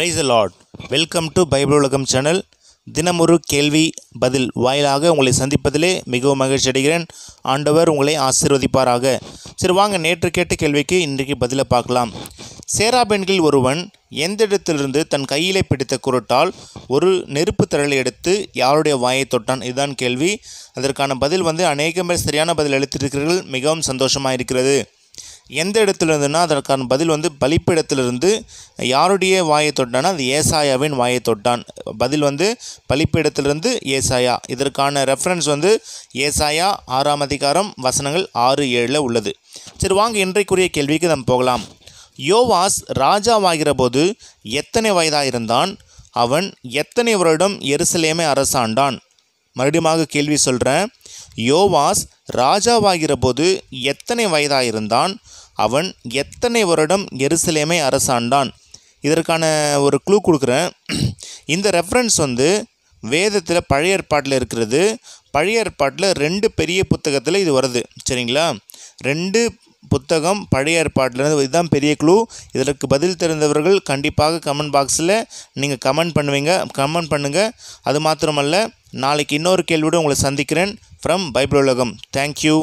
price Lord welcome to Bible உலகம் channel தினமொரு கேள்வி பதில் வாயிலாக உங்களை சந்திப்பதிலே மிகவும் மகிழ்ச்சி அடைகிறேன் ஆண்டவர் உங்களை ஆசீர்வதிப்பாராக சரி வாங்க நேற்று கேட்ட கேள்விக்கு இன்றைக்கு பதிலை பார்க்கலாம் சேராபெண்களில் ஒருவன் எந்த இடத்திலிருந்து தன் கையிலே பிடித்த குரட்டால் ஒரு நெருப்பு திரளை எடுத்து யாருடைய வாயை தொட்டான் இதுதான் கேள்வி அதற்கான பதில் வந்து அநேகமே பேர் சரியான பதில் அளித்திருக்கிறீர்கள் மிகவும் சந்தோஷமாக இருக்கிறது எந்த இடத்துல இருந்துன்னா அதற்கான பதில் வந்து பலிப்பிடத்திலிருந்து யாருடைய வாயை தொட்டானா அது ஏசாயாவின் வாயை தொட்டான் பதில் வந்து பலிப்பிடத்திலிருந்து ஏசாயா இதற்கான ரெஃபரன்ஸ் வந்து ஏசாயா ஆறாம் அதிகாரம் வசனங்கள் ஆறு ஏழில் உள்ளது சரி வாங்க இன்றைக்குரிய கேள்விக்கு நம்ம போகலாம் யோவாஸ் ராஜாவாகிற போது எத்தனை வயதாக இருந்தான் அவன் எத்தனை வருடம் எருசலேமை அரசாண்டான் மறுபடியும் கேள்வி சொல்கிறேன் யோவாஸ் ராஜாவாகிற போது எத்தனை வயதாயிருந்தான் அவன் எத்தனை வருடம் எருசலேமை அரசாண்டான் இதற்கான ஒரு க்ளூ கொடுக்குறேன் இந்த ரெஃபரன்ஸ் வந்து வேதத்தில் பழைய ஏற்பாட்டில் இருக்கிறது பழைய ஏற்பாட்டில் ரெண்டு பெரிய புத்தகத்தில் இது வருது சரிங்களா ரெண்டு புத்தகம் பழைய ஏற்பாட்டிலிருந்து இதுதான் பெரிய குழு இதற்கு பதில் தெரிந்தவர்கள் கண்டிப்பாக கமெண்ட் பாக்ஸில் நீங்கள் கமெண்ட் பண்ணுவீங்க கமெண்ட் பண்ணுங்கள் அது மாத்திரமல்ல நாளைக்கு இன்னொரு கேள்வியோடு உங்களை சந்திக்கிறேன் ஃப்ரம் பைபிள் உலகம் தேங்க்யூ